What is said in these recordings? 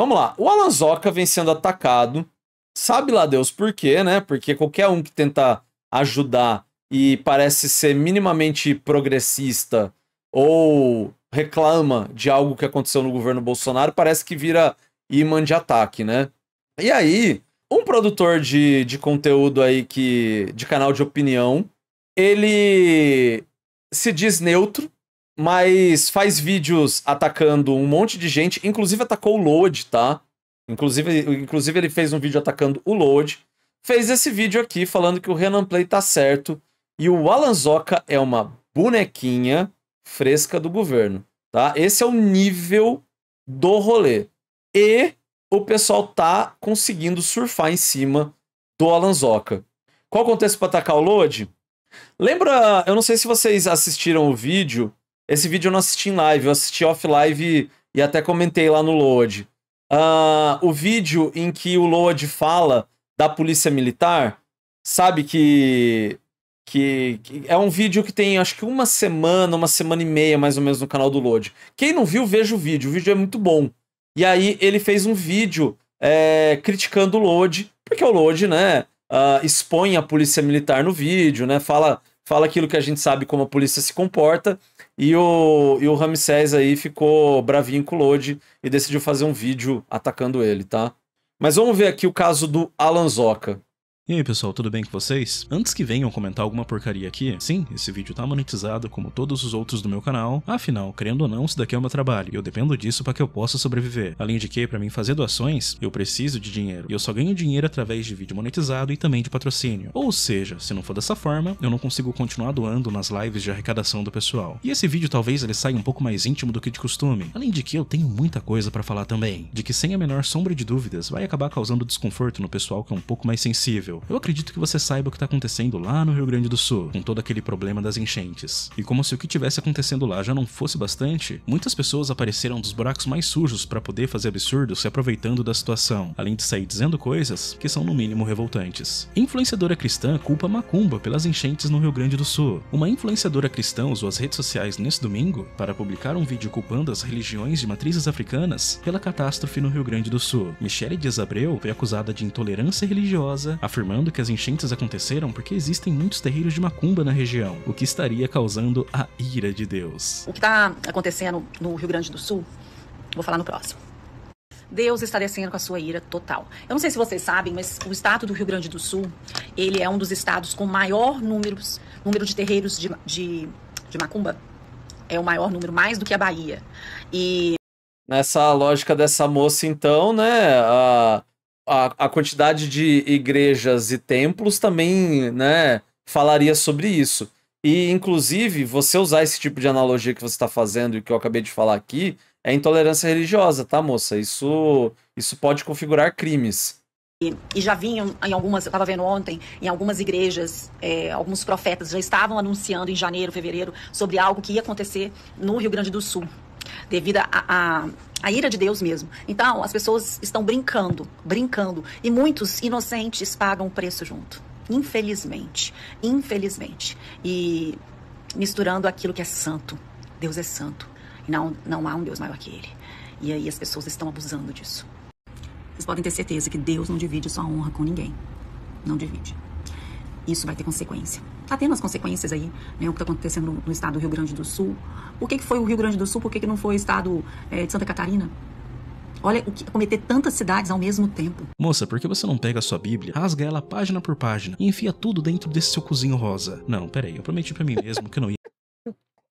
Vamos lá. O Alanzoca vem sendo atacado. Sabe lá Deus por quê, né? Porque qualquer um que tenta ajudar e parece ser minimamente progressista ou reclama de algo que aconteceu no governo Bolsonaro, parece que vira imã de ataque, né? E aí, um produtor de, de conteúdo aí que. de canal de opinião, ele se diz neutro, mas faz vídeos atacando um monte de gente, inclusive atacou o Load, tá? Inclusive, inclusive ele fez um vídeo atacando o Load. Fez esse vídeo aqui falando que o Renan Play tá certo e o Alan Zoca é uma bonequinha fresca do governo, tá? Esse é o nível do rolê. E o pessoal tá conseguindo surfar em cima do Alan Zoca. Qual o contexto para atacar o Load? Lembra, eu não sei se vocês assistiram o vídeo esse vídeo eu não assisti em live, eu assisti off-live e até comentei lá no Load. Uh, o vídeo em que o Load fala da polícia militar, sabe que, que, que. É um vídeo que tem acho que uma semana, uma semana e meia mais ou menos no canal do Load. Quem não viu, veja o vídeo, o vídeo é muito bom. E aí ele fez um vídeo é, criticando o Load, porque o Load, né, uh, expõe a polícia militar no vídeo, né, fala, fala aquilo que a gente sabe como a polícia se comporta. E o, e o Ramsés aí ficou bravinho com o Lodi e decidiu fazer um vídeo atacando ele, tá? Mas vamos ver aqui o caso do Alan e aí pessoal, tudo bem com vocês? Antes que venham comentar alguma porcaria aqui, sim, esse vídeo tá monetizado como todos os outros do meu canal, afinal, querendo ou não, isso daqui é o meu trabalho, e eu dependo disso para que eu possa sobreviver. Além de que, para mim fazer doações, eu preciso de dinheiro, e eu só ganho dinheiro através de vídeo monetizado e também de patrocínio. Ou seja, se não for dessa forma, eu não consigo continuar doando nas lives de arrecadação do pessoal. E esse vídeo talvez ele saia um pouco mais íntimo do que de costume, além de que eu tenho muita coisa para falar também, de que sem a menor sombra de dúvidas vai acabar causando desconforto no pessoal que é um pouco mais sensível. Brasil. Eu acredito que você saiba o que está acontecendo lá no Rio Grande do Sul, com todo aquele problema das enchentes. E como se o que tivesse acontecendo lá já não fosse bastante, muitas pessoas apareceram dos buracos mais sujos para poder fazer absurdos se aproveitando da situação, além de sair dizendo coisas que são no mínimo revoltantes. Influenciadora cristã culpa Macumba pelas enchentes no Rio Grande do Sul. Uma influenciadora cristã usou as redes sociais nesse domingo para publicar um vídeo culpando as religiões de matrizes africanas pela catástrofe no Rio Grande do Sul. Michele Dias Abreu foi acusada de intolerância religiosa, afirmando que as enchentes aconteceram porque existem muitos terreiros de macumba na região, o que estaria causando a ira de Deus. O que está acontecendo no Rio Grande do Sul, vou falar no próximo. Deus está descendo com a sua ira total. Eu não sei se vocês sabem, mas o estado do Rio Grande do Sul, ele é um dos estados com maior números, número de terreiros de, de, de macumba. É o maior número, mais do que a Bahia. E... Nessa lógica dessa moça, então, né? A a, a quantidade de igrejas e templos também, né, falaria sobre isso. E, inclusive, você usar esse tipo de analogia que você está fazendo e que eu acabei de falar aqui é intolerância religiosa, tá, moça? Isso, isso pode configurar crimes. E, e já vinham em algumas, eu estava vendo ontem, em algumas igrejas, é, alguns profetas já estavam anunciando em janeiro, fevereiro, sobre algo que ia acontecer no Rio Grande do Sul devido a, a a ira de Deus mesmo. Então, as pessoas estão brincando, brincando. E muitos inocentes pagam o preço junto. Infelizmente. Infelizmente. E misturando aquilo que é santo. Deus é santo. E não, não há um Deus maior que ele. E aí as pessoas estão abusando disso. Vocês podem ter certeza que Deus não divide sua honra com ninguém. Não divide. Isso vai ter consequência tá tendo as consequências aí, né? O que tá acontecendo no, estado do Rio Grande do Sul. Por que, que foi o Rio Grande do Sul? Por que, que não foi o estado é, de Santa Catarina? Olha, o que cometer tantas cidades ao mesmo tempo. Moça, por que você não pega a sua Bíblia, rasga ela página por página e enfia tudo dentro desse seu cozinho rosa? Não, peraí, eu prometi para mim mesmo que não ia.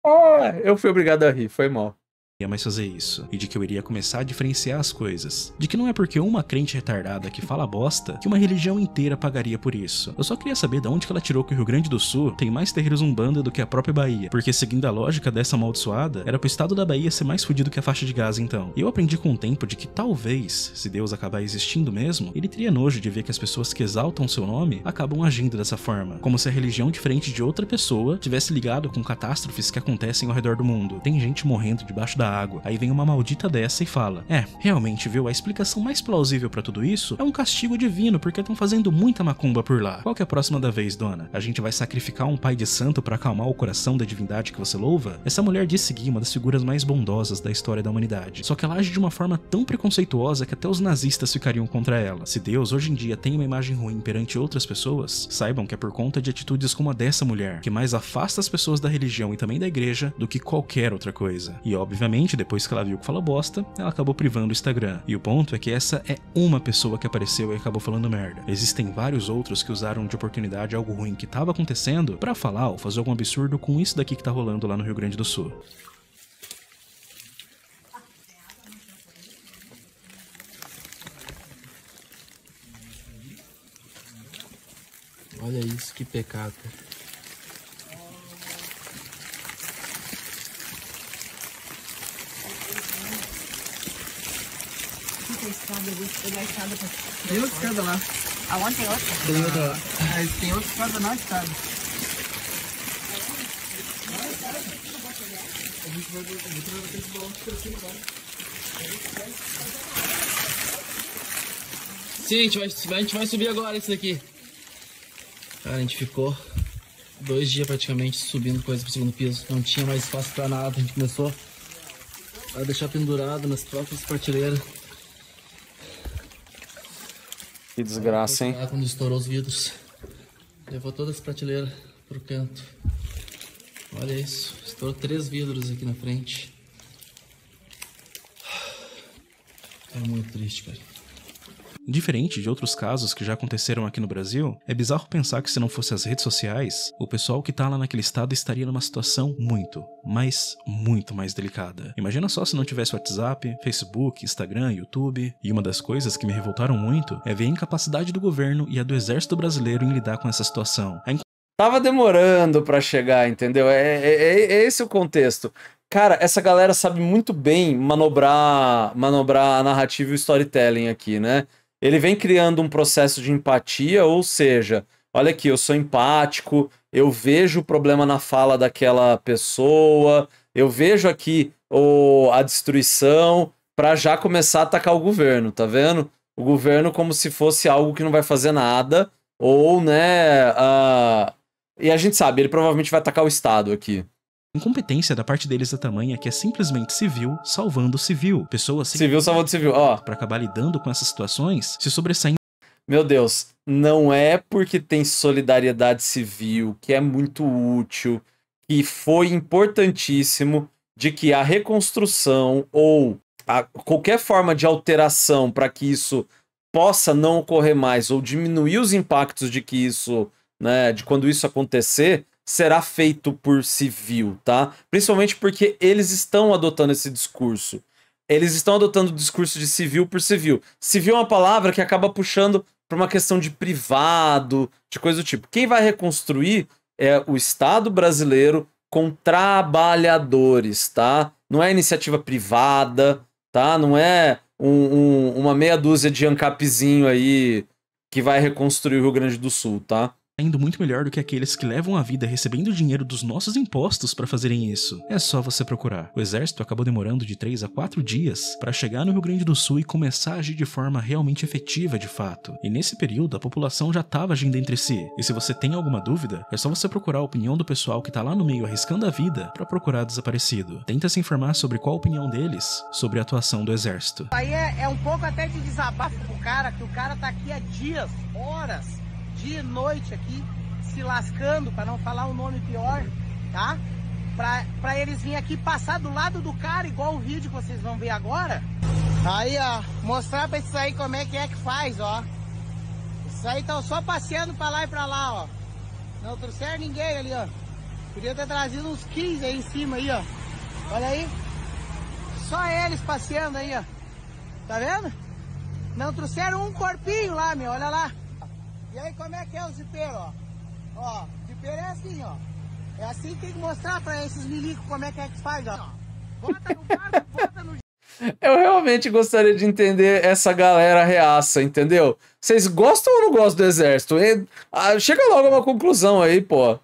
Ah, eu fui obrigado a rir, foi mal ia mais fazer isso, e de que eu iria começar a diferenciar as coisas. De que não é porque uma crente retardada que fala bosta que uma religião inteira pagaria por isso. Eu só queria saber de onde que ela tirou que o Rio Grande do Sul tem mais terreiros umbanda do que a própria Bahia, porque seguindo a lógica dessa amaldiçoada, era pro estado da Bahia ser mais fudido que a faixa de Gaza então. E eu aprendi com o tempo de que talvez, se Deus acabar existindo mesmo, ele teria nojo de ver que as pessoas que exaltam seu nome acabam agindo dessa forma, como se a religião diferente de outra pessoa tivesse ligado com catástrofes que acontecem ao redor do mundo. Tem gente morrendo debaixo da água. Aí vem uma maldita dessa e fala: É, realmente, viu? A explicação mais plausível para tudo isso é um castigo divino, porque estão fazendo muita macumba por lá. Qual que é a próxima da vez, dona? A gente vai sacrificar um pai de santo para acalmar o coração da divindade que você louva? Essa mulher diz seguir é uma das figuras mais bondosas da história da humanidade. Só que ela age de uma forma tão preconceituosa que até os nazistas ficariam contra ela. Se Deus hoje em dia tem uma imagem ruim perante outras pessoas, saibam que é por conta de atitudes como a dessa mulher, que mais afasta as pessoas da religião e também da igreja do que qualquer outra coisa. E obviamente, Obviamente, depois que ela viu que falou bosta, ela acabou privando o Instagram. E o ponto é que essa é uma pessoa que apareceu e acabou falando merda. Existem vários outros que usaram de oportunidade algo ruim que estava acontecendo para falar ou fazer algum absurdo com isso daqui que tá rolando lá no Rio Grande do Sul. Olha isso, que pecado. escada, eu vou pegar a escada pra... Tem outra escada lá. Aonde tem outra? Tem outra lá. Ah, tem outra escada na escada. A gente vai trazer aquele balão que trouxe agora. Sim, a gente, vai, a gente vai subir agora isso daqui. Cara, a gente ficou dois dias praticamente subindo coisa pro segundo piso. Não tinha mais espaço pra nada. A gente começou a deixar pendurado nas próprias prateleiras. Que desgraça, hein? Quando estourou os vidros. Levou toda as prateleiras pro canto. Olha isso. Estourou três vidros aqui na frente. É muito triste, cara. Diferente de outros casos que já aconteceram aqui no Brasil, é bizarro pensar que se não fosse as redes sociais, o pessoal que tá lá naquele estado estaria numa situação muito, mas muito mais delicada. Imagina só se não tivesse WhatsApp, Facebook, Instagram, YouTube. E uma das coisas que me revoltaram muito é ver a incapacidade do governo e a do exército brasileiro em lidar com essa situação. A Tava demorando para chegar, entendeu? É, é, é, é, esse o contexto. Cara, essa galera sabe muito bem manobrar, manobrar a narrativa e o storytelling aqui, né? ele vem criando um processo de empatia, ou seja, olha aqui, eu sou empático, eu vejo o problema na fala daquela pessoa, eu vejo aqui o, a destruição para já começar a atacar o governo, tá vendo? O governo como se fosse algo que não vai fazer nada, ou, né, e a gente sabe, ele provavelmente vai atacar o Estado aqui. Incompetência da parte deles é tamanha que é simplesmente civil salvando civil. Pessoas sem... civil salvando civil, ó. Pra acabar lidando com essas situações, se sobressaem. Meu Deus, não é porque tem solidariedade civil, que é muito útil, que foi importantíssimo de que a reconstrução ou a qualquer forma de alteração para que isso possa não ocorrer mais ou diminuir os impactos de que isso, né, de quando isso acontecer, será feito por civil, tá? Principalmente porque eles estão adotando esse discurso. Eles estão adotando o discurso de civil por civil. Civil é uma palavra que acaba puxando para uma questão de privado, de coisa do tipo. Quem vai reconstruir é o Estado brasileiro com trabalhadores, tá? Não é iniciativa privada, tá? Não é um, um, uma meia dúzia de ANCAPzinho aí que vai reconstruir o Rio Grande do Sul, tá? Ainda tá muito melhor do que aqueles que levam a vida recebendo dinheiro dos nossos impostos para fazerem isso. É só você procurar. O exército acabou demorando de 3 a 4 dias para chegar no Rio Grande do Sul e começar a agir de forma realmente efetiva de fato. E nesse período a população já estava agindo entre si. E se você tem alguma dúvida, é só você procurar a opinião do pessoal que tá lá no meio arriscando a vida para procurar desaparecido. Tenta se informar sobre qual a opinião deles sobre a atuação do exército. Aí é, é um pouco até de desabafo pro cara, que o cara tá aqui há dias, horas dia e noite aqui, se lascando, para não falar um nome pior, tá? para eles virem aqui passar do lado do cara, igual o vídeo que vocês vão ver agora. Aí, ó, mostrar pra isso aí como é que é que faz, ó. Isso aí estão só passeando pra lá e pra lá, ó. Não trouxeram ninguém ali, ó. Podia ter trazido uns 15 aí em cima aí, ó. Olha aí. Só eles passeando aí, ó. Tá vendo? Não trouxeram um corpinho lá, meu. Olha lá. E aí como é que é o zipeiro, ó? Ó, zipeiro é assim, ó. É assim que tem que mostrar pra esses milicos como é que é que faz, ó. Bota no guarda, bota no... Eu realmente gostaria de entender essa galera reaça, entendeu? Vocês gostam ou não gostam do exército? E, ah, chega logo a uma conclusão aí, pô.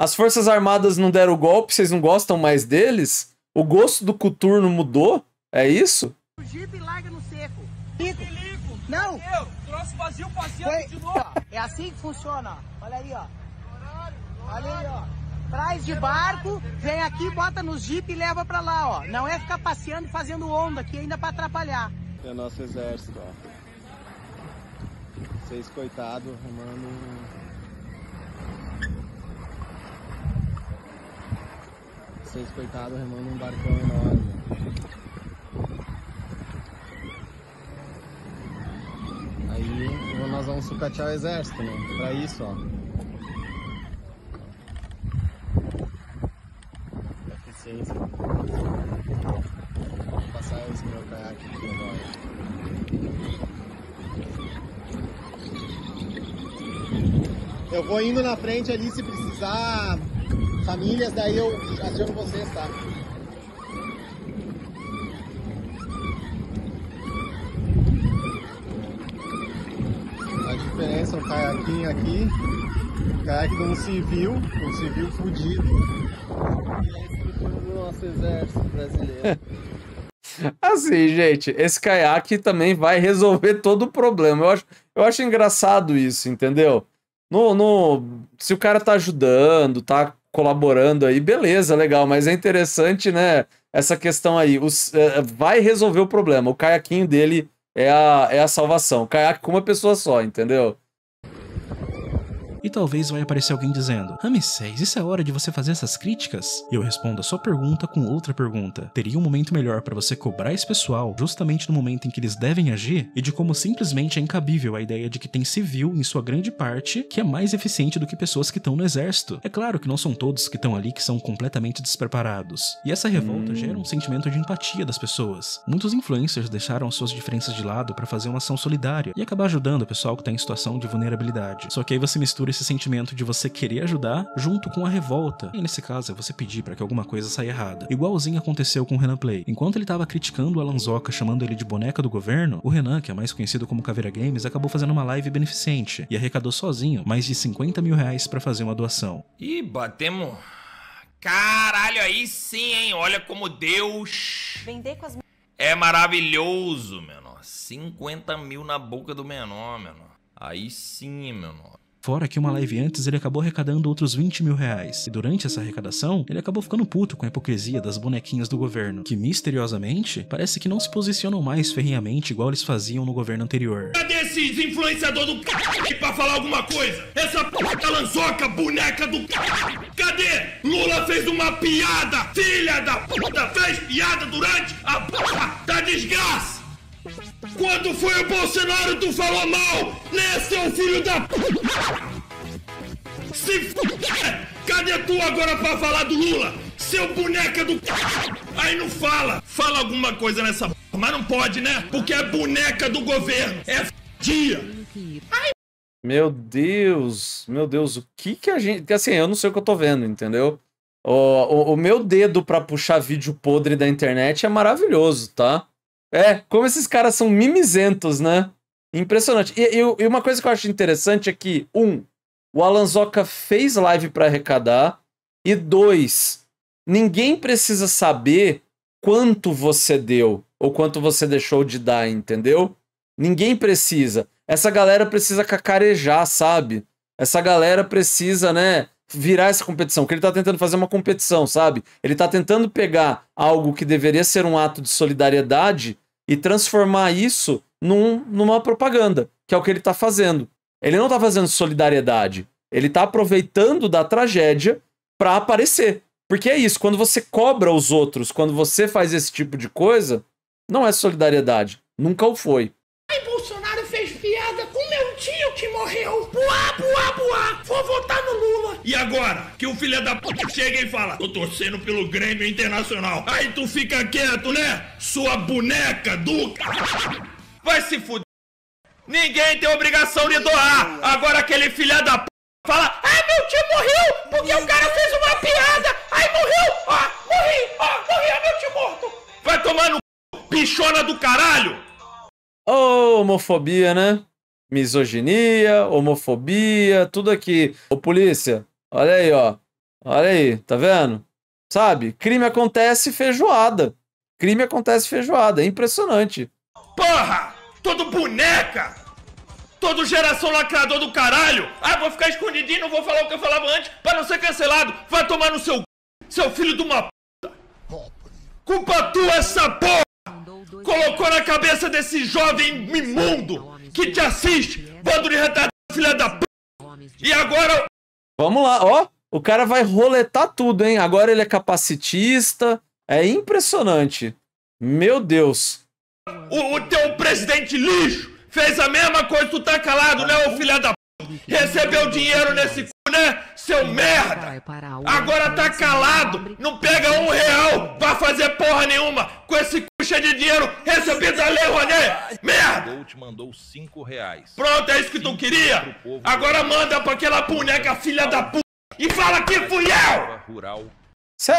As Forças Armadas não deram o golpe, vocês não gostam mais deles? O gosto do coturno mudou? É isso? O Jeep larga no seco. Pico. Não! Eu negócio vazio passeando de novo. É assim que funciona. Olha aí, ó. Olha aí, ó. Traz de barco, vem aqui, bota no Jeep e leva pra lá, ó. Não é ficar passeando e fazendo onda aqui ainda pra atrapalhar. É nosso exército, ó. Vocês coitados, remando vocês, coitado, remando um barcão enorme. vão sucatear o exército, né? Pra isso, ó. Eficiência. Vou passar esse meu caiaque aqui agora. Eu vou indo na frente ali se precisar famílias, daí eu aciono vocês, tá? caiaquinho aqui, caiaque de um civil, um civil fudido. nosso exército brasileiro. Assim, gente, esse caiaque também vai resolver todo o problema. Eu acho, eu acho engraçado isso, entendeu? No, no, se o cara tá ajudando, tá colaborando aí, beleza, legal, mas é interessante, né? Essa questão aí. Os, é, é vai resolver o problema. O caiaquinho dele é a, é a salvação. O caiaque com uma pessoa só, entendeu? E talvez vai aparecer alguém dizendo: Ramsés, isso é hora de você fazer essas críticas? E eu respondo a sua pergunta com outra pergunta. Teria um momento melhor para você cobrar esse pessoal justamente no momento em que eles devem agir e de como simplesmente é incabível a ideia de que tem civil em sua grande parte que é mais eficiente do que pessoas que estão no exército. É claro que não são todos que estão ali que são completamente despreparados. E essa revolta gera um sentimento de empatia das pessoas. Muitos influencers deixaram suas diferenças de lado para fazer uma ação solidária e acabar ajudando o pessoal que está em situação de vulnerabilidade. Só que aí você mistura esse sentimento de você querer ajudar, junto com a revolta. E nesse caso, é você pedir para que alguma coisa saia errada. Igualzinho aconteceu com o Renan Play. Enquanto ele estava criticando o Alanzoca, chamando ele de boneca do governo, o Renan, que é mais conhecido como Caveira Games, acabou fazendo uma live beneficente e arrecadou sozinho mais de 50 mil reais para fazer uma doação. E batemos. Caralho, aí sim, hein? Olha como Deus. Vender com as. É maravilhoso, menor. 50 mil na boca do menor, menor. Aí sim, menor. Fora que uma live antes ele acabou arrecadando outros 20 mil reais, e durante essa arrecadação, ele acabou ficando puto com a hipocrisia das bonequinhas do governo, que misteriosamente parece que não se posicionam mais ferrinhamente igual eles faziam no governo anterior. Cadê esses influenciador do c... pra falar alguma coisa? Essa p... lançoca, boneca do c... Cadê? Lula fez uma piada, filha da puta, fez piada durante a p... da desgraça! Quando foi o Bolsonaro, tu falou mal! Né, seu filho da p. Se f. Cadê tu agora pra falar do Lula? Seu boneca do c. Aí não fala! Fala alguma coisa nessa p. Mas não pode, né? Porque é boneca do governo! É f. dia! Ai. Meu Deus, meu Deus, o que que a gente. Assim, eu não sei o que eu tô vendo, entendeu? O, o, o meu dedo para puxar vídeo podre da internet é maravilhoso, tá? É, como esses caras são mimizentos, né? Impressionante. E, e, e uma coisa que eu acho interessante é que, um, o Alanzoca fez live para arrecadar, e dois, ninguém precisa saber quanto você deu ou quanto você deixou de dar, entendeu? Ninguém precisa. Essa galera precisa cacarejar, sabe? Essa galera precisa, né? virar essa competição, que ele tá tentando fazer uma competição, sabe? Ele tá tentando pegar algo que deveria ser um ato de solidariedade e transformar isso num, numa propaganda, que é o que ele tá fazendo. Ele não tá fazendo solidariedade, ele tá aproveitando da tragédia para aparecer. Porque é isso, quando você cobra os outros, quando você faz esse tipo de coisa, não é solidariedade, nunca o foi. Ai, Bolsonaro fez piada com meu tio que morreu. Buá, buá. E agora que o filho da puta chega e fala: Tô torcendo pelo Grêmio Internacional. Aí tu fica quieto, né? Sua boneca do. Vai se fuder. Ninguém tem obrigação de doar. Agora aquele filho da p... fala: Ai, ah, meu tio morreu porque o cara fez uma piada. Ai, morreu. Ó, ah, morri. Ó, ah, morri. é meu tio morto. Vai tomar no pichona do caralho. Ô, oh, homofobia, né? Misoginia, homofobia, tudo aqui. Ô, polícia, Olha aí, ó. Olha aí, tá vendo? Sabe? Crime acontece feijoada. Crime acontece feijoada. É impressionante. Porra! Todo boneca! Todo geração lacrador do caralho! Ah, vou ficar escondidinho, não vou falar o que eu falava antes pra não ser cancelado! Vai tomar no seu c... seu filho de uma puta! Culpa tua essa porra! Colocou na cabeça desse jovem imundo que te assiste, bando de retardado, filha da p... E agora Vamos lá, ó. O cara vai roletar tudo, hein? Agora ele é capacitista. É impressionante. Meu Deus. O, o teu presidente lixo fez a mesma coisa, tu tá calado, né, ô filha da p. Recebeu dinheiro nesse é, seu merda? Agora tá calado, não pega um real pra fazer porra nenhuma com esse cuxa de dinheiro recebido da Lei Rouanet, merda! te mandou cinco reais. Pronto, é isso que tu queria? Agora manda pra aquela boneca filha da puta e fala que fui eu!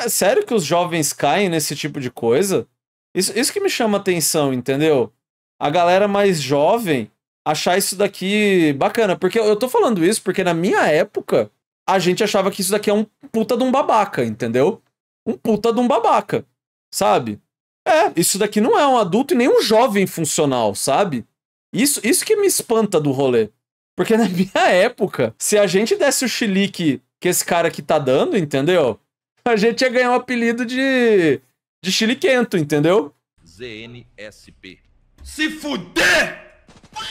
Sério que os jovens caem nesse tipo de coisa? Isso, isso que me chama atenção, entendeu? A galera mais jovem achar isso daqui bacana. Porque eu, tô falando isso porque na minha época a gente achava que isso daqui é um puta de um babaca, entendeu? Um puta de um babaca, sabe? É, isso daqui não é um adulto e nem um jovem funcional, sabe? Isso, isso que me espanta do rolê. Porque na minha época, se a gente desse o xilique que esse cara aqui tá dando, entendeu? A gente ia ganhar o um apelido de. de chiliquento, entendeu? ZNSP. Se fuder!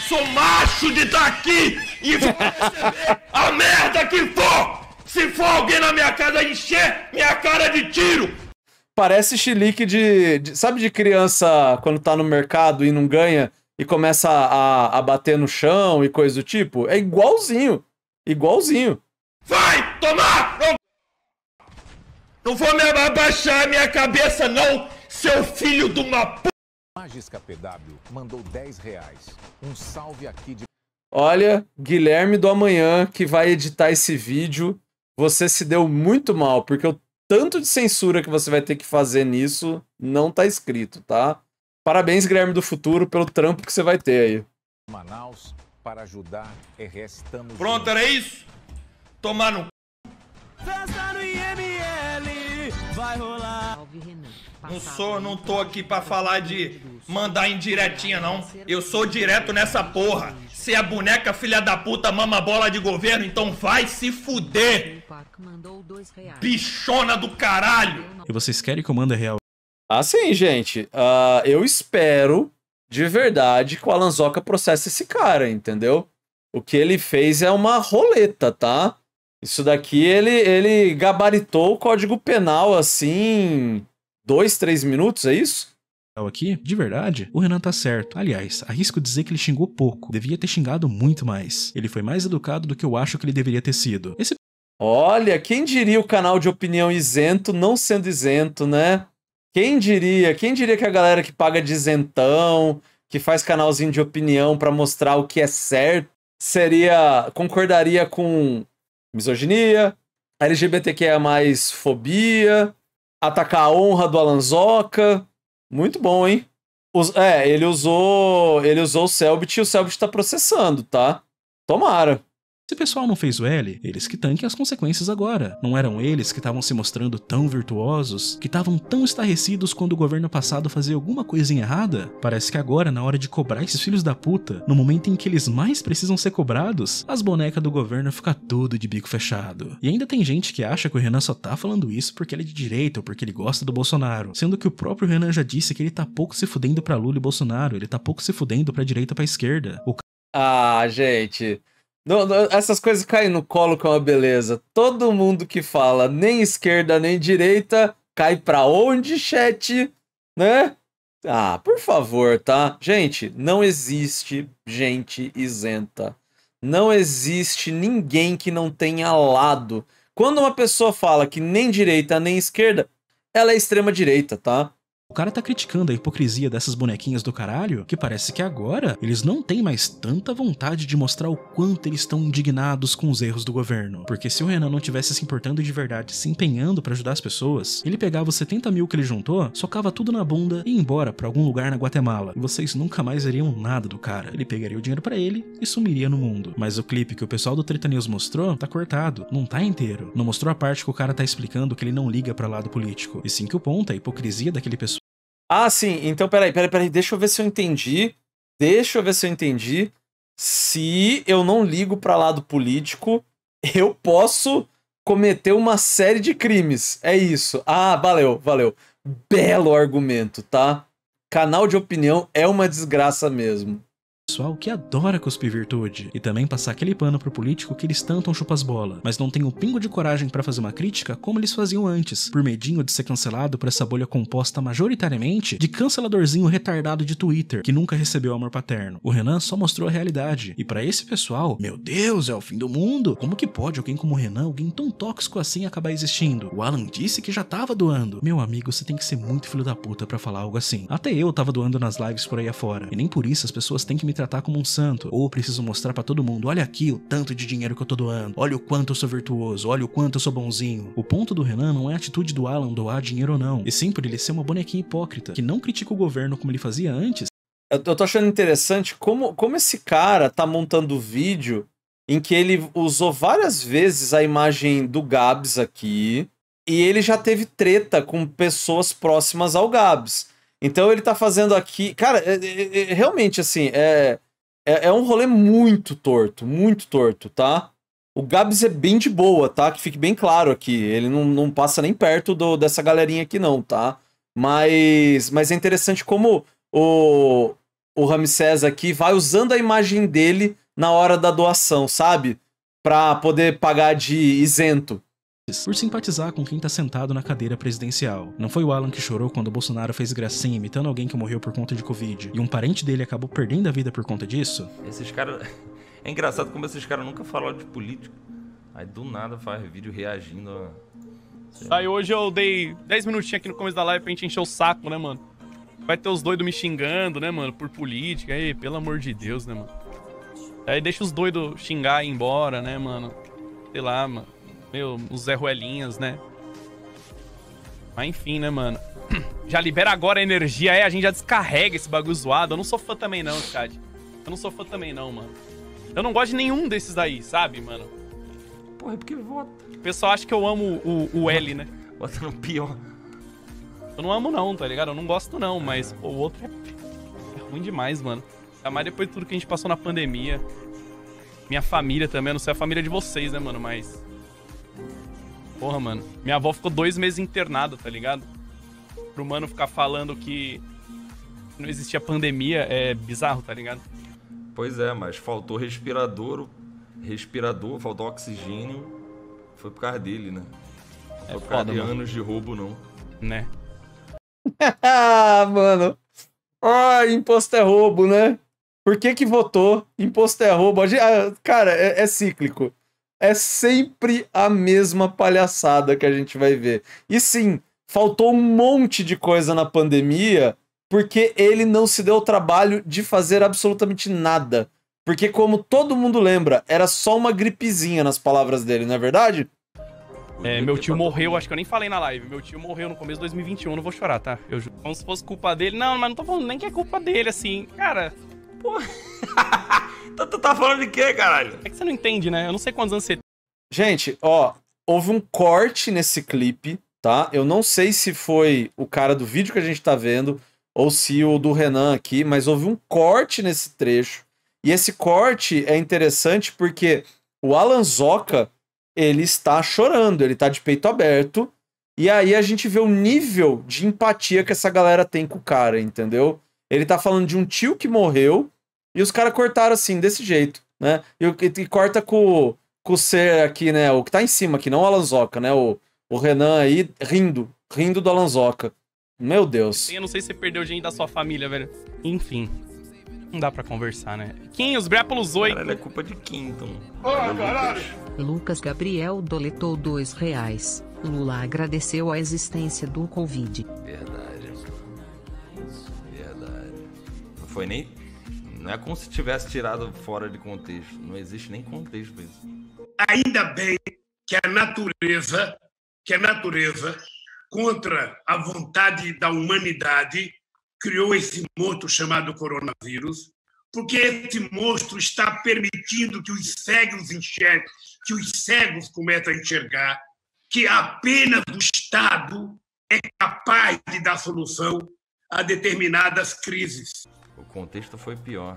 Sou macho de estar tá aqui e vou receber a merda que for! Se for alguém na minha casa encher minha cara de tiro! Parece xilique de, de Sabe de criança quando tá no mercado e não ganha e começa a, a bater no chão e coisa do tipo? É igualzinho. Igualzinho. Vai tomar! Não, não vou me abaixar minha cabeça, não, seu filho de uma p. Lages PW mandou 10 reais. Um salve aqui de. Olha, Guilherme do Amanhã, que vai editar esse vídeo, você se deu muito mal, porque o tanto de censura que você vai ter que fazer nisso não tá escrito, tá? Parabéns, Guilherme do Futuro, pelo trampo que você vai ter aí. Manaus, para ajudar, é restamos. Pronto, era isso? Tomar no. Festa! Não sou, não tô aqui pra falar de mandar indiretinha, não. É eu sou direto nessa porra. Se a é boneca filha da puta mama bola de governo, então vai se fuder. Bichona do caralho. E vocês querem que eu mande real? Assim, gente, uh, eu espero de verdade que o Alanzoca processe esse cara, entendeu? O que ele fez é uma roleta, tá? Isso daqui ele, ele gabaritou o código penal assim dois, três minutos, é isso? aqui, de verdade, o Renan tá certo. Aliás, arrisco dizer que ele xingou pouco. Devia ter xingado muito mais. Ele foi mais educado do que eu acho que ele deveria ter sido. Esse... Olha, quem diria o canal de opinião isento não sendo isento, né? Quem diria? Quem diria que a galera que paga de isentão, que faz canalzinho de opinião para mostrar o que é certo, seria concordaria com misoginia, LGBTQIA+, fobia, atacar a honra do Alanzoca. Muito bom, hein? é, ele usou, ele usou o Selbit e o Selbit tá processando, tá? Tomara. Se o pessoal não fez o L, eles que tanquem as consequências agora. Não eram eles que estavam se mostrando tão virtuosos, que estavam tão estarrecidos quando o governo passado fazia alguma coisinha errada? Parece que agora, na hora de cobrar esses filhos da puta, no momento em que eles mais precisam ser cobrados, as bonecas do governo ficam tudo de bico fechado. E ainda tem gente que acha que o Renan só tá falando isso porque ele é de direita ou porque ele gosta do Bolsonaro, sendo que o próprio Renan já disse que ele tá pouco se fudendo pra Lula e Bolsonaro, ele tá pouco se fudendo pra direita e pra esquerda. O... Ah, gente essas coisas caem no colo com é uma beleza. Todo mundo que fala nem esquerda nem direita cai pra onde, chat? Né? Ah, por favor, tá? Gente, não existe gente isenta. Não existe ninguém que não tenha lado. Quando uma pessoa fala que nem direita nem esquerda, ela é extrema direita, tá? O cara tá criticando a hipocrisia dessas bonequinhas do caralho, que parece que agora eles não têm mais tanta vontade de mostrar o quanto eles estão indignados com os erros do governo. Porque se o Renan não tivesse se importando de verdade, se empenhando para ajudar as pessoas, ele pegava os 70 mil que ele juntou, socava tudo na bunda e ia embora para algum lugar na Guatemala. E vocês nunca mais veriam nada do cara. Ele pegaria o dinheiro para ele e sumiria no mundo. Mas o clipe que o pessoal do Treta News mostrou tá cortado, não tá inteiro. Não mostrou a parte que o cara tá explicando que ele não liga para lado político, e sim que o ponto é a hipocrisia daquele pessoal ah, sim. Então, peraí, peraí, peraí. Deixa eu ver se eu entendi. Deixa eu ver se eu entendi. Se eu não ligo para lado político, eu posso cometer uma série de crimes. É isso. Ah, valeu, valeu. Belo argumento, tá? Canal de opinião é uma desgraça mesmo pessoal que adora cuspir virtude e também passar aquele pano pro político que eles tantam chupas bola, mas não tem um pingo de coragem para fazer uma crítica como eles faziam antes, por medinho de ser cancelado por essa bolha composta majoritariamente de canceladorzinho retardado de Twitter que nunca recebeu amor paterno. O Renan só mostrou a realidade e para esse pessoal, meu Deus, é o fim do mundo. Como que pode alguém como o Renan, alguém tão tóxico assim acabar existindo? O Alan disse que já tava doando. Meu amigo, você tem que ser muito filho da puta para falar algo assim. Até eu tava doando nas lives por aí afora e nem por isso as pessoas têm que me tratar como um santo, ou preciso mostrar para todo mundo: olha aqui o tanto de dinheiro que eu tô doando, olha o quanto eu sou virtuoso, olha o quanto eu sou bonzinho. O ponto do Renan não é a atitude do Alan doar dinheiro ou não, e sim por ele ser uma bonequinha hipócrita, que não critica o governo como ele fazia antes. Eu, eu tô achando interessante como, como esse cara tá montando o vídeo em que ele usou várias vezes a imagem do Gabs aqui, e ele já teve treta com pessoas próximas ao Gabs. Então ele tá fazendo aqui. Cara, é, é, é, é realmente, assim, é, é, é, um rolê muito torto, muito torto, tá? O Gabs é bem de boa, tá? Que fique bem claro aqui. Ele não, não passa nem perto do, dessa galerinha aqui, não, tá? Mas, mas é interessante como o, o Ramsés aqui vai usando a imagem dele na hora da doação, sabe? Pra poder pagar de isento por simpatizar com quem está sentado na cadeira presidencial. Não foi o Alan que chorou quando o Bolsonaro fez gracinha imitando alguém que morreu por conta de Covid e um parente dele acabou perdendo a vida por conta disso? Esses caras. É engraçado como esses caras nunca falaram de político. Aí do nada faz vídeo reagindo a. Aí hoje eu dei 10 minutinhos aqui no começo da live pra gente encher o saco, né, mano? Vai ter os doidos me xingando, né, mano? Por política. Aí, pelo amor de Deus, né, mano? Aí deixa os doidos xingar e ir embora, né, mano? Sei lá, mano. Meu, os Zé Ruelinhas, né? Mas enfim, né, mano? Já libera agora a energia, aí é, a gente já descarrega esse bagulho zoado. Eu não sou fã também, não, Chad. Eu não sou fã também, não, mano. Eu não gosto de nenhum desses daí, sabe, mano? Porra, é porque vota. O pessoal acha que eu amo o, o L, né? Vota no pior. Eu não amo, não, tá ligado? Eu não gosto, não, mas pô, o outro é... é ruim demais, mano. Ainda mais depois de tudo que a gente passou na pandemia. Minha família também, eu não sei a família de vocês, né, mano? Mas Porra, mano. Minha avó ficou dois meses internada, tá ligado? Pro mano ficar falando que não existia pandemia é bizarro, tá ligado? Pois é, mas faltou respirador, respirador, faltou oxigênio. Foi por causa dele, né? Não é foi por causa de mano. anos de roubo, não. Né? ah, mano. Ah, imposto é roubo, né? Por que que votou? Imposto é roubo. Ah, cara, é, é cíclico. É sempre a mesma palhaçada que a gente vai ver. E sim, faltou um monte de coisa na pandemia porque ele não se deu o trabalho de fazer absolutamente nada. Porque, como todo mundo lembra, era só uma gripezinha nas palavras dele, não é verdade? É, meu tio morreu, acho que eu nem falei na live. Meu tio morreu no começo de 2021, não vou chorar, tá? Eu como se fosse culpa dele. Não, mas não tô falando nem que é culpa dele, assim. Cara, Pô. Então tu tá falando de quê, caralho? É que você não entende, né? Eu não sei quantos anos você. Gente, ó, houve um corte nesse clipe, tá? Eu não sei se foi o cara do vídeo que a gente tá vendo ou se o do Renan aqui, mas houve um corte nesse trecho. E esse corte é interessante porque o Alan Zoca, ele está chorando, ele tá de peito aberto. E aí a gente vê o nível de empatia que essa galera tem com o cara, entendeu? Ele tá falando de um tio que morreu e os caras cortaram assim, desse jeito, né? E, e, e corta com, com o ser aqui, né? O que tá em cima aqui, não o Alanzoca, né? O, o Renan aí rindo, rindo do Alanzoca. Meu Deus. Eu não sei se você perdeu gente da sua família, velho. Enfim. Não dá pra conversar, né? Kim, os Brépolos 8. Caralho, é culpa de Quinton. Oh, caralho! Lucas Gabriel doletou dois reais. Lula agradeceu a existência do Covid. Verdade. foi nem. Não é como se tivesse tirado fora de contexto. Não existe nem contexto para isso. Ainda bem que a natureza, que a natureza, contra a vontade da humanidade, criou esse monstro chamado coronavírus, porque esse monstro está permitindo que os cegos enxerguem, que os cegos começam a enxergar, que apenas o Estado é capaz de dar solução a determinadas crises contexto foi pior.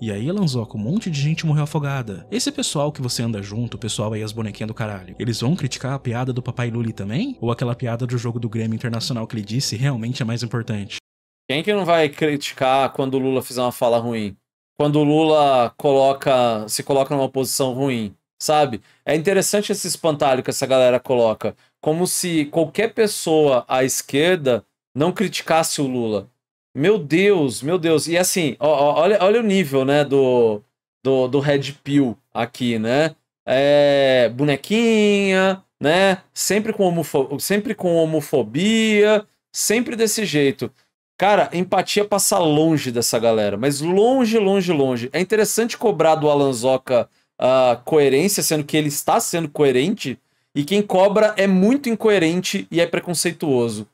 E aí, Lanzoca, um monte de gente morreu afogada. Esse pessoal que você anda junto, o pessoal aí, as bonequinhas do caralho, eles vão criticar a piada do Papai Luli também? Ou aquela piada do jogo do Grêmio Internacional que ele disse realmente é mais importante? Quem que não vai criticar quando o Lula fizer uma fala ruim? Quando o Lula coloca, se coloca numa posição ruim, sabe? É interessante esse espantalho que essa galera coloca. Como se qualquer pessoa à esquerda não criticasse o Lula. Meu Deus, meu Deus. E assim, ó, olha, olha o nível, né, do, do, do Red Pill aqui, né? É, bonequinha, né? Sempre com, sempre com homofobia, sempre desse jeito. Cara, empatia passa longe dessa galera, mas longe, longe, longe. É interessante cobrar do Alanzoca a uh, coerência, sendo que ele está sendo coerente, e quem cobra é muito incoerente e é preconceituoso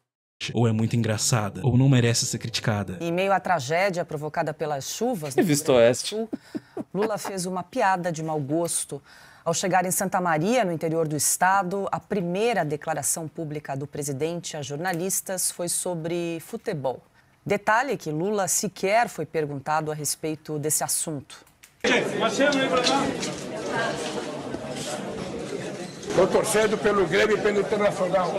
ou é muito engraçada, ou não merece ser criticada. Em meio à tragédia provocada pelas chuvas no Visto Oeste, é Sul, Lula fez uma piada de mau gosto. Ao chegar em Santa Maria, no interior do estado, a primeira declaração pública do presidente a jornalistas foi sobre futebol. Detalhe que Lula sequer foi perguntado a respeito desse assunto. Estou torcendo pelo Grêmio e pelo Internacional.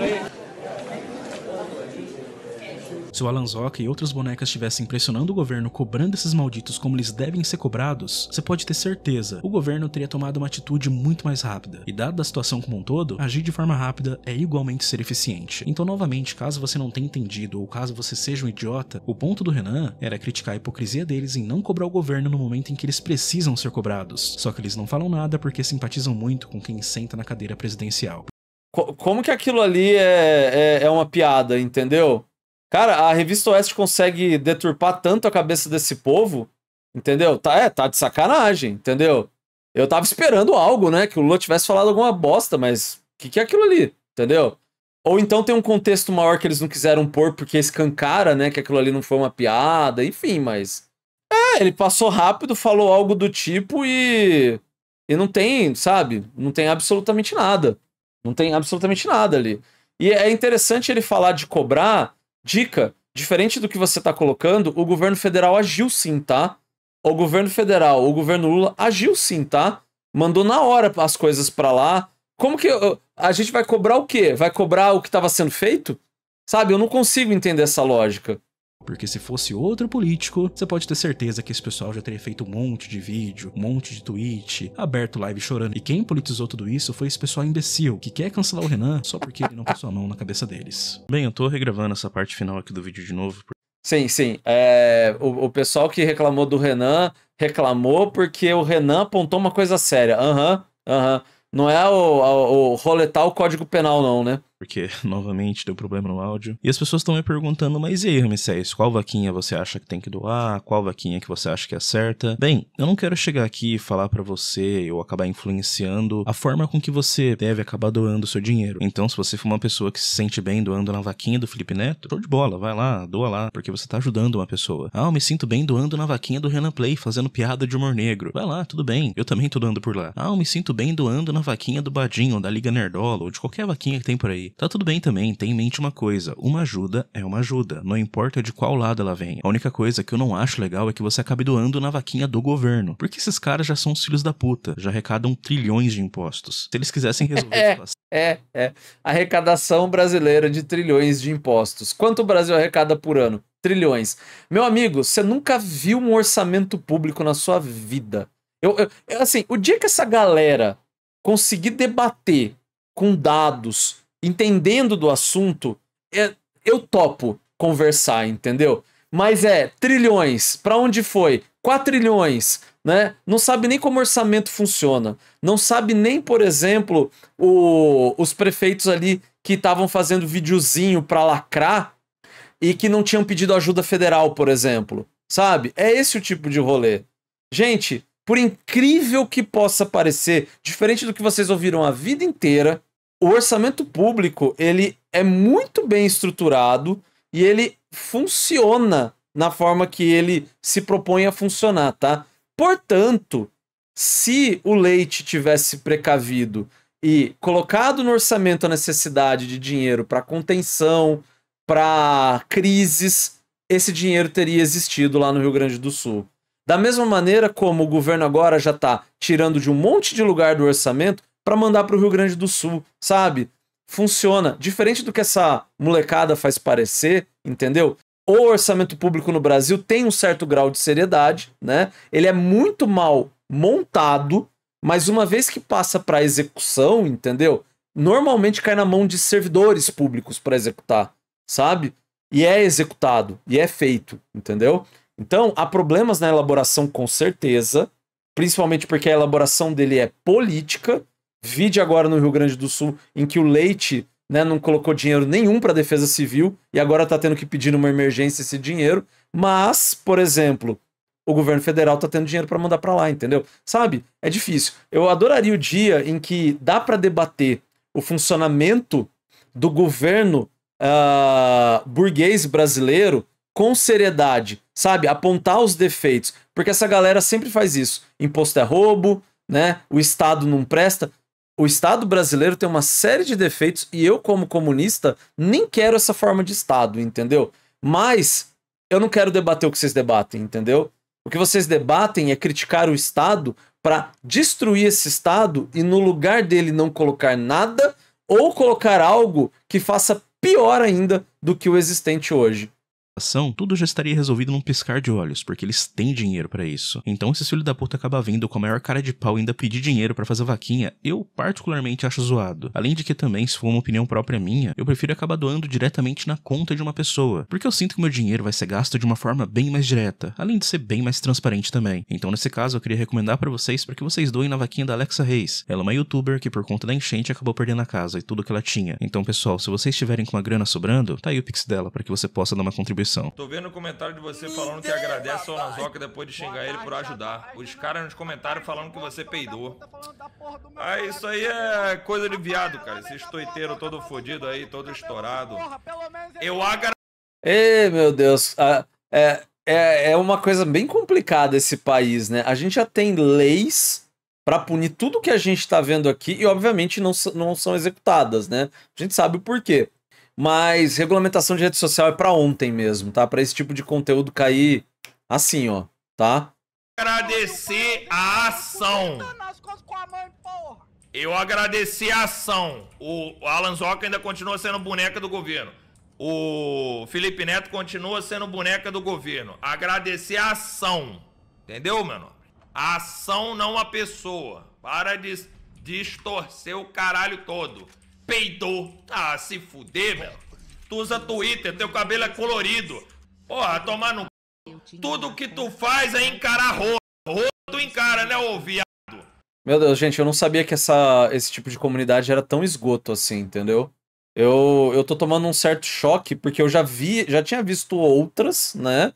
Se o Alanzoca e outras bonecas estivessem pressionando o governo cobrando esses malditos como eles devem ser cobrados, você pode ter certeza, o governo teria tomado uma atitude muito mais rápida. E dada a situação como um todo, agir de forma rápida é igualmente ser eficiente. Então, novamente, caso você não tenha entendido ou caso você seja um idiota, o ponto do Renan era criticar a hipocrisia deles em não cobrar o governo no momento em que eles precisam ser cobrados. Só que eles não falam nada porque simpatizam muito com quem senta na cadeira presidencial. Como que aquilo ali é, é, é uma piada, entendeu? Cara, a revista Oeste consegue deturpar tanto a cabeça desse povo, entendeu? Tá, é, tá de sacanagem, entendeu? Eu tava esperando algo, né? Que o Lula tivesse falado alguma bosta, mas o que, que é aquilo ali, entendeu? Ou então tem um contexto maior que eles não quiseram pôr porque escancara, né? Que aquilo ali não foi uma piada, enfim, mas. É, ele passou rápido, falou algo do tipo e. E não tem, sabe? Não tem absolutamente nada. Não tem absolutamente nada ali. E é interessante ele falar de cobrar Dica: diferente do que você está colocando, o governo federal agiu sim, tá? O governo federal, o governo Lula agiu sim, tá? Mandou na hora as coisas para lá. Como que a gente vai cobrar o quê? Vai cobrar o que estava sendo feito? Sabe, eu não consigo entender essa lógica. Porque se fosse outro político, você pode ter certeza que esse pessoal já teria feito um monte de vídeo, um monte de tweet, aberto live chorando. E quem politizou tudo isso foi esse pessoal imbecil que quer cancelar o Renan só porque ele não passou a mão na cabeça deles. Bem, eu tô regravando essa parte final aqui do vídeo de novo. Sim, sim. É, o, o pessoal que reclamou do Renan reclamou porque o Renan apontou uma coisa séria. Aham, uhum, aham. Uhum. Não é o, o, o roletar o código penal, não, né? porque novamente deu problema no áudio. E as pessoas estão me perguntando, mas e aí, Ramsés, qual vaquinha você acha que tem que doar? Qual vaquinha que você acha que é certa? Bem, eu não quero chegar aqui e falar para você ou acabar influenciando a forma com que você deve acabar doando o seu dinheiro. Então, se você for uma pessoa que se sente bem doando na vaquinha do Felipe Neto, show de bola, vai lá, doa lá, porque você tá ajudando uma pessoa. Ah, eu me sinto bem doando na vaquinha do Renan Play, fazendo piada de humor negro. Vai lá, tudo bem, eu também tô doando por lá. Ah, eu me sinto bem doando na vaquinha do Badinho, da Liga Nerdola, ou de qualquer vaquinha que tem por aí. Tá tudo bem também, tem em mente uma coisa: uma ajuda é uma ajuda, não importa de qual lado ela vem. A única coisa que eu não acho legal é que você acabe doando na vaquinha do governo, porque esses caras já são os filhos da puta, já arrecadam trilhões de impostos. Se eles quisessem resolver é, é, é. Arrecadação brasileira de trilhões de impostos. Quanto o Brasil arrecada por ano? Trilhões. Meu amigo, você nunca viu um orçamento público na sua vida. Eu, eu, assim, o dia que essa galera conseguir debater com dados entendendo do assunto, é, eu topo conversar, entendeu? Mas é trilhões, para onde foi? 4 trilhões, né? Não sabe nem como orçamento funciona. Não sabe nem, por exemplo, o, os prefeitos ali que estavam fazendo videozinho para lacrar e que não tinham pedido ajuda federal, por exemplo. Sabe? É esse o tipo de rolê. Gente, por incrível que possa parecer, diferente do que vocês ouviram a vida inteira, o orçamento público ele é muito bem estruturado e ele funciona na forma que ele se propõe a funcionar, tá? Portanto, se o leite tivesse precavido e colocado no orçamento a necessidade de dinheiro para contenção, para crises, esse dinheiro teria existido lá no Rio Grande do Sul. Da mesma maneira como o governo agora já está tirando de um monte de lugar do orçamento, para mandar para o Rio Grande do Sul, sabe? Funciona. Diferente do que essa molecada faz parecer, entendeu? O orçamento público no Brasil tem um certo grau de seriedade, né? Ele é muito mal montado, mas uma vez que passa para execução, entendeu? Normalmente cai na mão de servidores públicos para executar, sabe? E é executado, e é feito, entendeu? Então, há problemas na elaboração com certeza, principalmente porque a elaboração dele é política, Vide agora no Rio Grande do Sul, em que o Leite né, não colocou dinheiro nenhum para a defesa civil e agora está tendo que pedir numa emergência esse dinheiro. Mas, por exemplo, o governo federal está tendo dinheiro para mandar para lá, entendeu? Sabe? É difícil. Eu adoraria o dia em que dá para debater o funcionamento do governo uh, burguês brasileiro com seriedade, sabe? Apontar os defeitos, porque essa galera sempre faz isso. Imposto é roubo, né? O Estado não presta o Estado brasileiro tem uma série de defeitos e eu, como comunista, nem quero essa forma de Estado, entendeu? Mas eu não quero debater o que vocês debatem, entendeu? O que vocês debatem é criticar o Estado para destruir esse Estado e no lugar dele não colocar nada ou colocar algo que faça pior ainda do que o existente hoje ação, tudo já estaria resolvido num piscar de olhos, porque eles têm dinheiro para isso. Então esse filho da puta acaba vindo com a maior cara de pau ainda pedir dinheiro para fazer vaquinha, eu particularmente acho zoado. Além de que também, se for uma opinião própria minha, eu prefiro acabar doando diretamente na conta de uma pessoa, porque eu sinto que meu dinheiro vai ser gasto de uma forma bem mais direta, além de ser bem mais transparente também. Então nesse caso eu queria recomendar para vocês para que vocês doem na vaquinha da Alexa Reis. Ela é uma youtuber que por conta da enchente acabou perdendo a casa e tudo que ela tinha. Então pessoal, se vocês tiverem com a grana sobrando, tá aí o pix dela para que você possa dar uma contribuição descrição. Tô vendo o comentário de você falando que agradece ao Nazoca depois de xingar ele por ajudar. Os né? caras nos comentários falando que você tá peidou. Tá ah, isso aí é tá coisa de viado, cara. Esse estoiteiro todo fodido aí, todo estourado. Eu agradeço. Ei, meu Deus. Ah, é, é, é uma coisa bem complicada esse país, né? A gente já tem leis para punir tudo que a gente tá vendo aqui e, obviamente, não, não são executadas, né? A gente sabe o porquê. Mas regulamentação de rede social é para ontem mesmo, tá? Para esse tipo de conteúdo cair assim, ó, tá? Agradecer a ação. Eu agradeci a ação. O Alan Zoca ainda continua sendo boneca do governo. O Felipe Neto continua sendo boneca do governo. Agradecer a ação. Entendeu, mano? A ação, não a pessoa. Para de distorcer o caralho todo. Peidou. Ah, se fuder, velho. Tu usa Twitter, teu cabelo é colorido. Porra, tomar no Tudo que tu faz é encarar rosto. Rosto tu encara, né, ô viado? Meu Deus, gente, eu não sabia que essa, esse tipo de comunidade era tão esgoto assim, entendeu? Eu, eu tô tomando um certo choque, porque eu já vi, já tinha visto outras, né?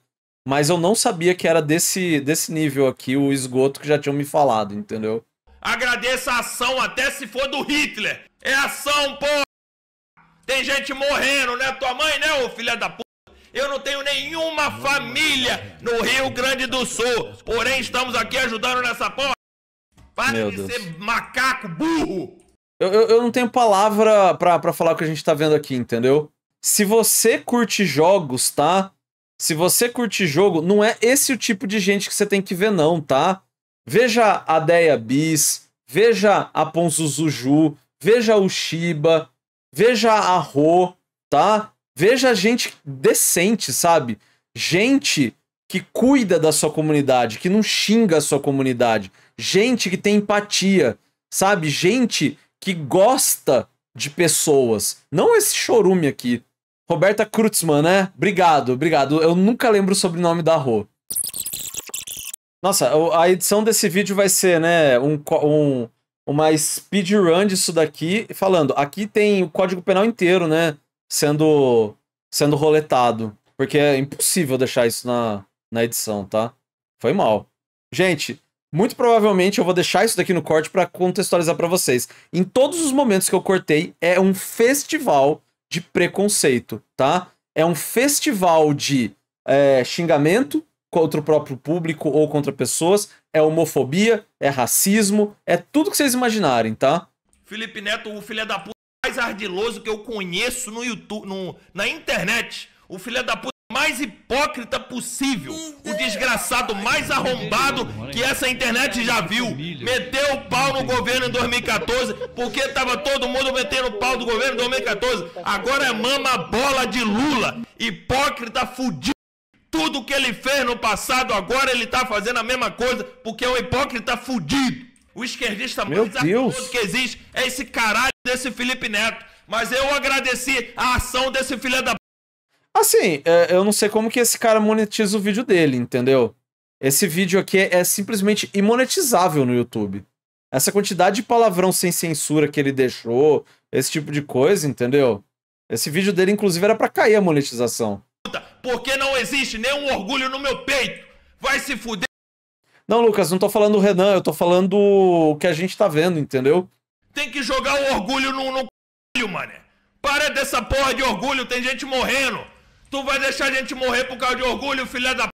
Mas eu não sabia que era desse, desse nível aqui, o esgoto que já tinham me falado, entendeu? Agradeça a ação até se for do Hitler. É ação, porra! Tem gente morrendo, né? Tua mãe, né, ô filha da puta? Eu não tenho nenhuma família no Rio Grande do Sul. Porém, estamos aqui ajudando nessa porra. Para Meu de Deus. ser macaco, burro! Eu, eu, eu não tenho palavra para falar o que a gente tá vendo aqui, entendeu? Se você curte jogos, tá? Se você curte jogo, não é esse o tipo de gente que você tem que ver, não, tá? Veja a Deia Bis, veja a Ponzuzuju, veja o Shiba, veja a Ro, tá? Veja gente decente, sabe? Gente que cuida da sua comunidade, que não xinga a sua comunidade, gente que tem empatia, sabe? Gente que gosta de pessoas, não esse chorume aqui. Roberta Krutzmann, né? Obrigado, obrigado. Eu nunca lembro o sobrenome da Rô. Nossa, a edição desse vídeo vai ser, né, um, um uma speedrun disso daqui, falando, aqui tem o código penal inteiro, né, sendo, sendo roletado, porque é impossível deixar isso na, na edição, tá? Foi mal. Gente, muito provavelmente eu vou deixar isso daqui no corte para contextualizar para vocês. Em todos os momentos que eu cortei, é um festival de preconceito, tá? É um festival de é, xingamento, contra o próprio público ou contra pessoas, é homofobia, é racismo, é tudo que vocês imaginarem, tá? Felipe Neto, o filho da puta mais ardiloso que eu conheço no YouTube, no, na internet. O filho da puta mais hipócrita possível. O desgraçado mais arrombado que essa internet já viu. Meteu o pau no governo em 2014, porque tava todo mundo metendo o pau do governo em 2014. Agora é mama bola de Lula. Hipócrita fudido. Tudo que ele fez no passado, agora ele está fazendo a mesma coisa, porque é um hipócrita fudido. O esquerdista Meu mais Deus. que existe é esse caralho desse Felipe Neto. Mas eu agradeci a ação desse filho da. Assim, é, eu não sei como que esse cara monetiza o vídeo dele, entendeu? Esse vídeo aqui é simplesmente imonetizável no YouTube. Essa quantidade de palavrão sem censura que ele deixou, esse tipo de coisa, entendeu? Esse vídeo dele, inclusive, era para cair a monetização porque não existe nenhum orgulho no meu peito. Vai se fuder. Não, Lucas, não tô falando o Renan, eu tô falando o que a gente tá vendo, entendeu? Tem que jogar o orgulho no, no c... mano. Para dessa porra de orgulho, tem gente morrendo. Tu vai deixar a gente morrer por causa de orgulho, filha da p...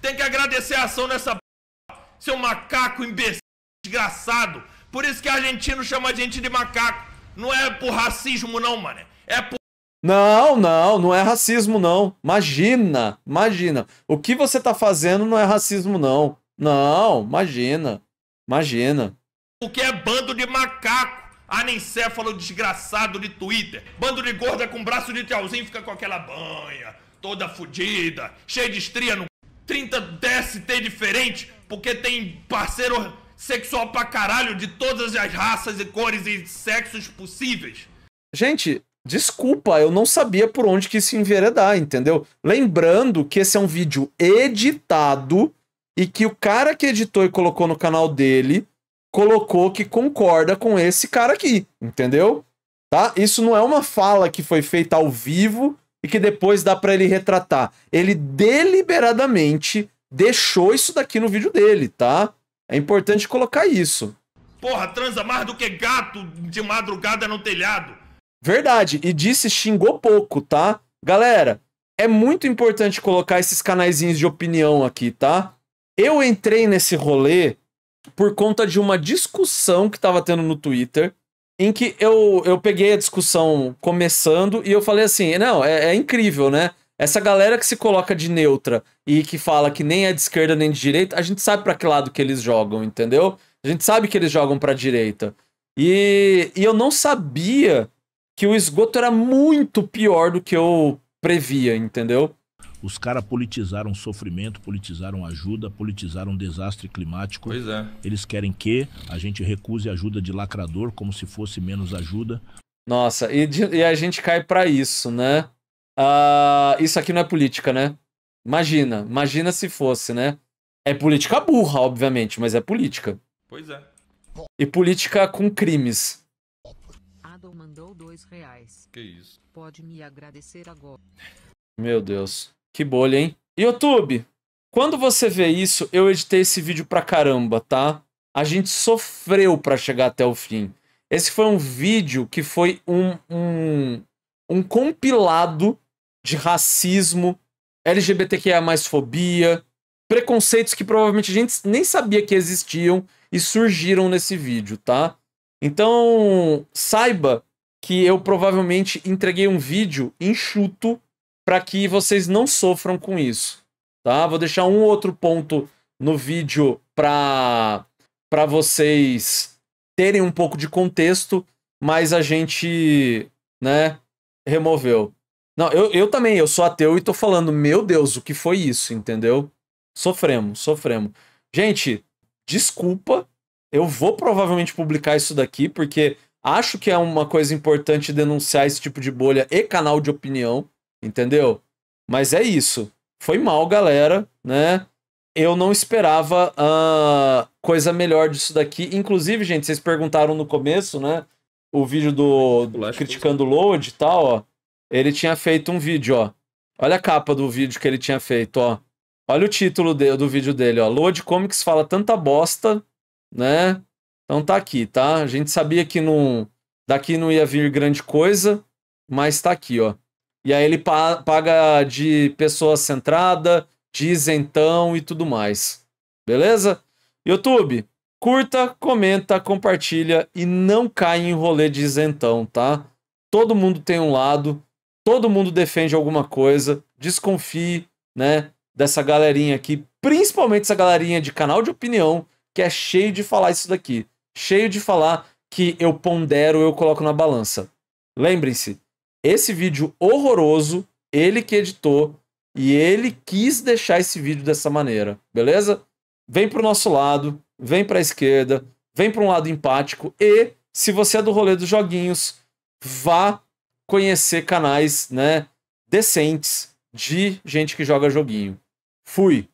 Tem que agradecer a ação dessa p... Seu macaco imbecil, desgraçado. Por isso que argentino chama a gente de macaco. Não é por racismo, não, mano. É por não, não, não é racismo, não. Imagina, imagina. O que você tá fazendo não é racismo, não. Não, imagina, imagina. O que é bando de macaco, anencéfalo desgraçado de Twitter. Bando de gorda com braço de tchauzinho fica com aquela banha, toda fodida, cheia de estria no... 30 DST diferente, porque tem parceiro sexual pra caralho de todas as raças e cores e sexos possíveis. Gente, Desculpa, eu não sabia por onde que se enveredar, entendeu? Lembrando que esse é um vídeo editado e que o cara que editou e colocou no canal dele colocou que concorda com esse cara aqui, entendeu? Tá? Isso não é uma fala que foi feita ao vivo e que depois dá para ele retratar. Ele deliberadamente deixou isso daqui no vídeo dele, tá? É importante colocar isso. Porra, transa mais do que gato de madrugada no telhado. Verdade. E disse, xingou pouco, tá? Galera, é muito importante colocar esses canaizinhos de opinião aqui, tá? Eu entrei nesse rolê por conta de uma discussão que tava tendo no Twitter, em que eu, eu peguei a discussão começando e eu falei assim, não, é, é incrível, né? Essa galera que se coloca de neutra e que fala que nem é de esquerda nem de direita, a gente sabe para que lado que eles jogam, entendeu? A gente sabe que eles jogam para direita. E, e eu não sabia que o esgoto era muito pior do que eu previa, entendeu? Os caras politizaram sofrimento, politizaram ajuda, politizaram desastre climático. Pois é. Eles querem que a gente recuse ajuda de lacrador como se fosse menos ajuda. Nossa, e, de, e a gente cai para isso, né? Uh, isso aqui não é política, né? Imagina, imagina se fosse, né? É política burra, obviamente, mas é política. Pois é. E política com crimes. Brandon mandou dois reais. Que isso. Pode me agradecer agora. Meu Deus. Que bolha, hein? YouTube, quando você vê isso, eu editei esse vídeo pra caramba, tá? A gente sofreu pra chegar até o fim. Esse foi um vídeo que foi um, um, um compilado de racismo, LGBTQIA+, fobia, preconceitos que provavelmente a gente nem sabia que existiam e surgiram nesse vídeo, tá? Então, saiba que eu provavelmente entreguei um vídeo enxuto para que vocês não sofram com isso, tá? Vou deixar um outro ponto no vídeo para para vocês terem um pouco de contexto, mas a gente, né, removeu. Não, eu, eu também, eu sou ateu e tô falando, meu Deus, o que foi isso, entendeu? Sofremos, sofremos. Gente, desculpa, eu vou provavelmente publicar isso daqui, porque acho que é uma coisa importante denunciar esse tipo de bolha e canal de opinião, entendeu? Mas é isso. Foi mal, galera, né? Eu não esperava uh, coisa melhor disso daqui. Inclusive, gente, vocês perguntaram no começo, né? O vídeo do, do criticando o load e tal, ó. Ele tinha feito um vídeo, ó. Olha a capa do vídeo que ele tinha feito, ó. Olha o título de, do vídeo dele, ó. Load Comics fala tanta bosta né? Então tá aqui, tá? A gente sabia que não, daqui não ia vir grande coisa, mas tá aqui, ó. E aí ele pa paga de pessoa centrada, de isentão e tudo mais. Beleza? YouTube, curta, comenta, compartilha e não cai em rolê de isentão, tá? Todo mundo tem um lado, todo mundo defende alguma coisa, desconfie, né, dessa galerinha aqui, principalmente essa galerinha de canal de opinião que é cheio de falar isso daqui. Cheio de falar que eu pondero, eu coloco na balança. Lembrem-se, esse vídeo horroroso, ele que editou e ele quis deixar esse vídeo dessa maneira, beleza? Vem pro nosso lado, vem pra esquerda, vem para um lado empático e se você é do rolê dos joguinhos, vá conhecer canais, né, decentes de gente que joga joguinho. Fui.